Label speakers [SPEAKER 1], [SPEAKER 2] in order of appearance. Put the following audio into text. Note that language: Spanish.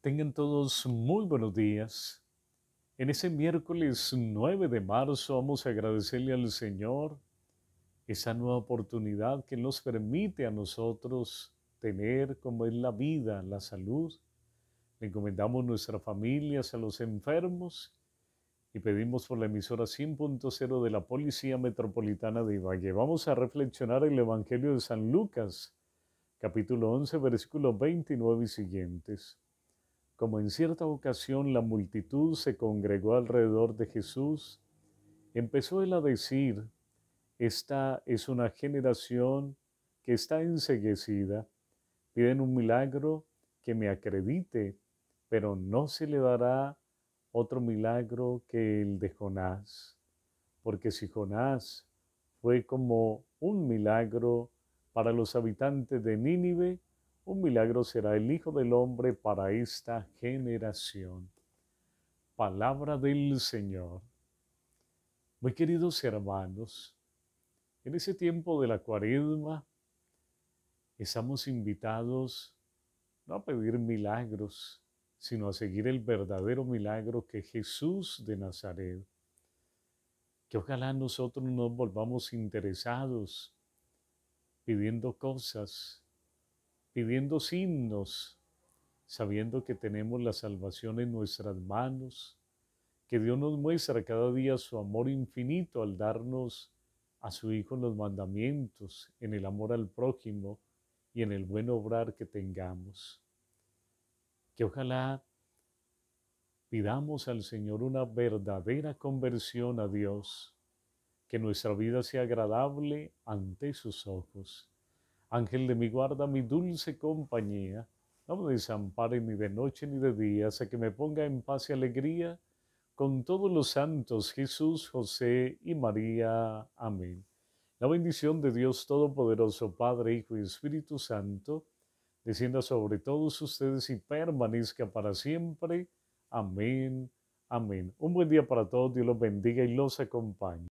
[SPEAKER 1] Tengan todos muy buenos días. En ese miércoles 9 de marzo vamos a agradecerle al Señor esa nueva oportunidad que nos permite a nosotros tener como es la vida, la salud. Le encomendamos nuestras familias a los enfermos y pedimos por la emisora 100.0 de la Policía Metropolitana de Ibagué. Vamos a reflexionar el Evangelio de San Lucas, capítulo 11, versículos 29 y siguientes como en cierta ocasión la multitud se congregó alrededor de Jesús, empezó él a decir, esta es una generación que está enseguecida, piden un milagro que me acredite, pero no se le dará otro milagro que el de Jonás, porque si Jonás fue como un milagro para los habitantes de Nínive, un milagro será el Hijo del Hombre para esta generación. Palabra del Señor. Muy queridos hermanos, en ese tiempo de la cuaresma estamos invitados no a pedir milagros, sino a seguir el verdadero milagro que Jesús de Nazaret. Que ojalá nosotros nos volvamos interesados pidiendo cosas pidiendo signos, sabiendo que tenemos la salvación en nuestras manos, que Dios nos muestra cada día su amor infinito al darnos a su Hijo los mandamientos, en el amor al prójimo y en el buen obrar que tengamos. Que ojalá pidamos al Señor una verdadera conversión a Dios, que nuestra vida sea agradable ante sus ojos Ángel de mi guarda, mi dulce compañía, no me desampare ni de noche ni de día, hasta que me ponga en paz y alegría con todos los santos, Jesús, José y María. Amén. La bendición de Dios Todopoderoso, Padre, Hijo y Espíritu Santo, descienda sobre todos ustedes y permanezca para siempre. Amén. Amén. Un buen día para todos. Dios los bendiga y los acompañe.